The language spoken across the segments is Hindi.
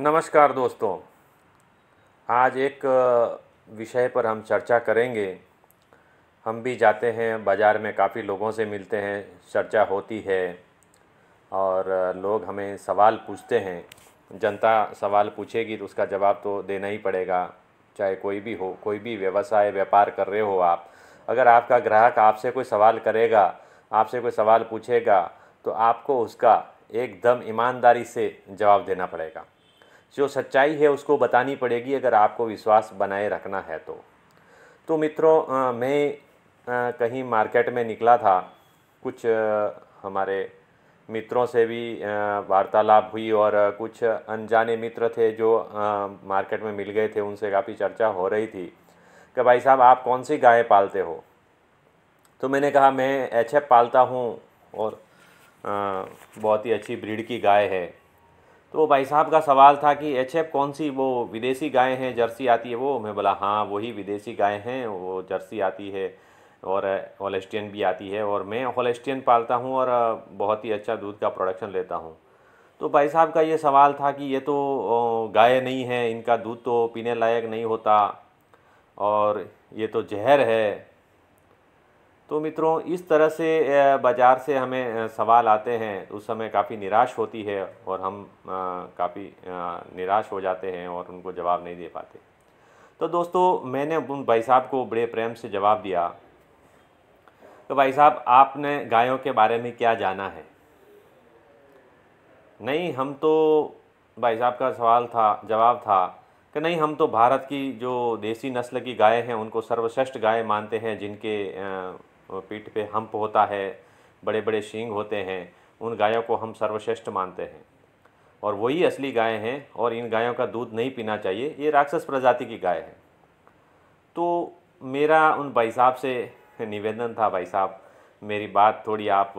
नमस्कार दोस्तों आज एक विषय पर हम चर्चा करेंगे हम भी जाते हैं बाज़ार में काफ़ी लोगों से मिलते हैं चर्चा होती है और लोग हमें सवाल पूछते हैं जनता सवाल पूछेगी तो उसका जवाब तो देना ही पड़ेगा चाहे कोई भी हो कोई भी व्यवसाय व्यापार कर रहे हो आप अगर आपका ग्राहक आपसे कोई सवाल करेगा आपसे कोई सवाल पूछेगा तो आपको उसका एकदम ईमानदारी से जवाब देना पड़ेगा जो सच्चाई है उसको बतानी पड़ेगी अगर आपको विश्वास बनाए रखना है तो तो मित्रों मैं कहीं मार्केट में निकला था कुछ हमारे मित्रों से भी वार्तालाप हुई और कुछ अनजाने मित्र थे जो मार्केट में मिल गए थे उनसे काफ़ी चर्चा हो रही थी कि भाई साहब आप कौन सी गायें पालते हो तो मैंने कहा मैं एच पालता हूँ और बहुत ही अच्छी ब्रीड की गाय है तो भाई साहब का सवाल था कि एच कौन सी वो विदेशी गाय हैं जर्सी आती है वो मैं बोला हाँ वही विदेशी गाय हैं वो जर्सी आती है और होलेस्टियन भी आती है और मैं होलेस्टियन पालता हूँ और बहुत ही अच्छा दूध का प्रोडक्शन लेता हूँ तो भाई साहब का ये सवाल था कि ये तो गाय नहीं है इनका दूध तो पीने लायक नहीं होता और ये तो जहर है तो मित्रों इस तरह से बाज़ार से हमें सवाल आते हैं उस समय काफ़ी निराश होती है और हम काफ़ी निराश हो जाते हैं और उनको जवाब नहीं दे पाते तो दोस्तों मैंने उन भाई साहब को बड़े प्रेम से जवाब दिया तो भाई साहब आपने गायों के बारे में क्या जाना है नहीं हम तो भाई साहब का सवाल था जवाब था कि नहीं हम तो भारत की जो देसी नस्ल की गायें हैं उनको सर्वश्रेष्ठ गायें मानते हैं जिनके पीठ पे हम्प होता है बड़े बड़े शींग होते हैं उन गायों को हम सर्वश्रेष्ठ मानते हैं और वही असली गाय हैं और इन गायों का दूध नहीं पीना चाहिए ये राक्षस प्रजाति की गाय है तो मेरा उन भाई साहब से निवेदन था भाई साहब मेरी बात थोड़ी आप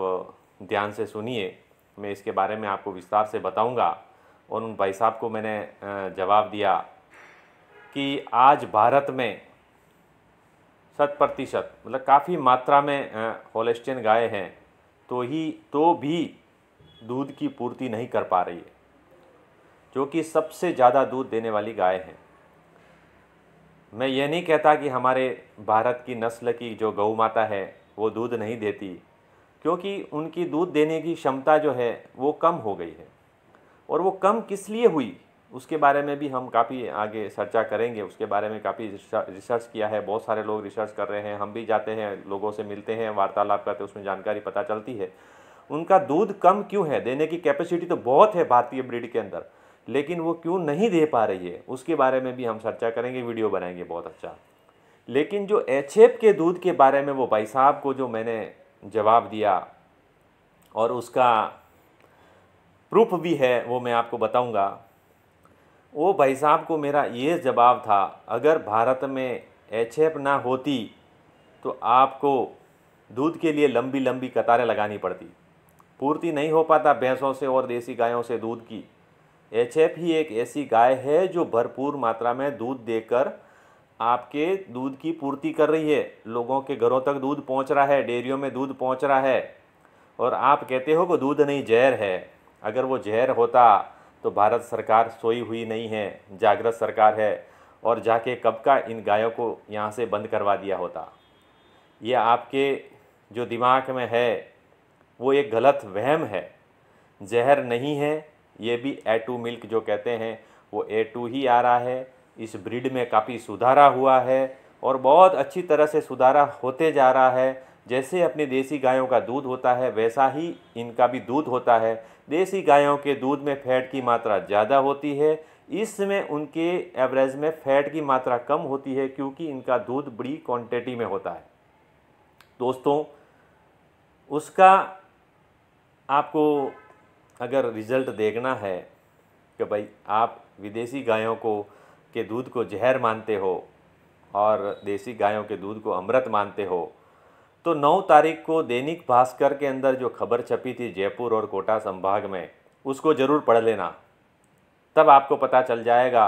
ध्यान से सुनिए मैं इसके बारे में आपको विस्तार से बताऊंगा और उन भाई साहब को मैंने जवाब दिया कि आज भारत में शत प्रतिशत मतलब काफ़ी मात्रा में होलेस्टियन गाय हैं तो ही तो भी दूध की पूर्ति नहीं कर पा रही है जो कि सबसे ज़्यादा दूध देने वाली गाय हैं मैं ये नहीं कहता कि हमारे भारत की नस्ल की जो गौ माता है वो दूध नहीं देती क्योंकि उनकी दूध देने की क्षमता जो है वो कम हो गई है और वो कम किस लिए हुई उसके बारे में भी हम काफ़ी आगे चर्चा करेंगे उसके बारे में काफ़ी रिसर्च किया है बहुत सारे लोग रिसर्च कर रहे हैं हम भी जाते हैं लोगों से मिलते हैं वार्तालाप करते हैं उसमें जानकारी पता चलती है उनका दूध कम क्यों है देने की कैपेसिटी तो बहुत है भारतीय ब्रिड के अंदर लेकिन वो क्यों नहीं दे पा रही है उसके बारे में भी हम चर्चा करेंगे वीडियो बनाएंगे बहुत अच्छा लेकिन जो एच के दूध के बारे में वो भाई साहब को जो मैंने जवाब दिया और उसका प्रूफ भी है वो मैं आपको बताऊंगा वो भाई साहब को मेरा ये जवाब था अगर भारत में एच ना होती तो आपको दूध के लिए लंबी लंबी कतारें लगानी पड़ती पूर्ति नहीं हो पाता भैंसों से और देसी गायों से दूध की एच ही एक ऐसी गाय है जो भरपूर मात्रा में दूध देकर आपके दूध की पूर्ति कर रही है लोगों के घरों तक दूध पहुंच रहा है डेयरियों में दूध पहुंच रहा है और आप कहते हो कि दूध नहीं जहर है अगर वो जहर होता तो भारत सरकार सोई हुई नहीं है जागृत सरकार है और जाके कब का इन गायों को यहाँ से बंद करवा दिया होता ये आपके जो दिमाग में है वो एक गलत वहम है जहर नहीं है ये भी ए टू मिल्क जो कहते हैं वो ए टू ही आ रहा है इस ब्रीड में काफ़ी सुधारा हुआ है और बहुत अच्छी तरह से सुधारा होते जा रहा है जैसे अपने देसी गायों का दूध होता है वैसा ही इनका भी दूध होता है देसी गायों के दूध में फैट की मात्रा ज़्यादा होती है इसमें उनके एवरेज में फैट की मात्रा कम होती है क्योंकि इनका दूध बड़ी क्वांटिटी में होता है दोस्तों उसका आपको अगर रिज़ल्ट देखना है कि भाई आप विदेशी गायों को के दूध को जहर मानते हो और देसी गायों के दूध को अमृत मानते हो तो 9 तारीख को दैनिक भास्कर के अंदर जो खबर छपी थी जयपुर और कोटा संभाग में उसको ज़रूर पढ़ लेना तब आपको पता चल जाएगा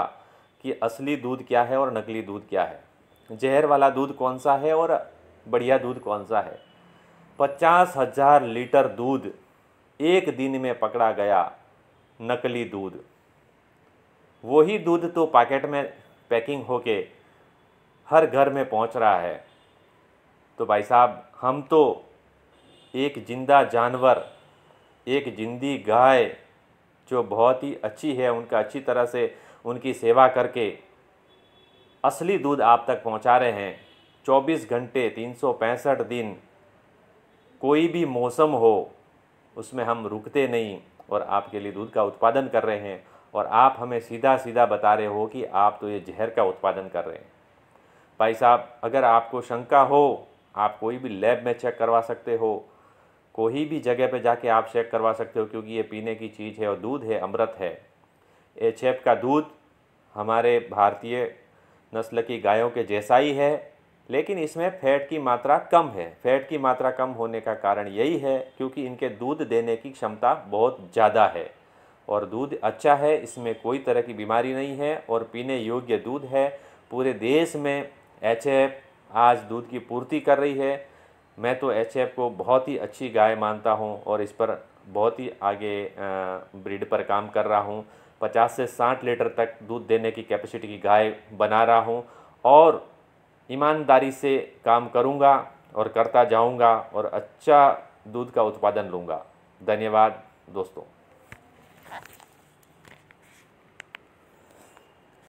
कि असली दूध क्या है और नकली दूध क्या है जहर वाला दूध कौन सा है और बढ़िया दूध कौन सा है पचास हजार लीटर दूध एक दिन में पकड़ा गया नकली दूध वही दूध तो पैकेट में पैकिंग होके हर घर में पहुंच रहा है तो भाई साहब हम तो एक जिंदा जानवर एक जिंदी गाय जो बहुत ही अच्छी है उनका अच्छी तरह से उनकी सेवा करके असली दूध आप तक पहुंचा रहे हैं 24 घंटे तीन दिन कोई भी मौसम हो उसमें हम रुकते नहीं और आपके लिए दूध का उत्पादन कर रहे हैं और आप हमें सीधा सीधा बता रहे हो कि आप तो ये जहर का उत्पादन कर रहे हैं भाई साहब अगर आपको शंका हो आप कोई भी लैब में चेक करवा सकते हो कोई भी जगह पे जाके आप चेक करवा सकते हो क्योंकि ये पीने की चीज़ है और दूध है अमृत है एच का दूध हमारे भारतीय नस्ल की गायों के जैसा ही है लेकिन इसमें फैट की मात्रा कम है फैट की मात्रा कम होने का कारण यही है क्योंकि इनके दूध देने की क्षमता बहुत ज़्यादा है और दूध अच्छा है इसमें कोई तरह की बीमारी नहीं है और पीने योग्य दूध है पूरे देश में एच एफ आज दूध की पूर्ति कर रही है मैं तो एच को बहुत ही अच्छी गाय मानता हूँ और इस पर बहुत ही आगे ब्रीड पर काम कर रहा हूँ 50 से 60 लीटर तक दूध देने की कैपेसिटी की गाय बना रहा हूँ और ईमानदारी से काम करूँगा और करता जाऊँगा और अच्छा दूध का उत्पादन लूँगा धन्यवाद दोस्तों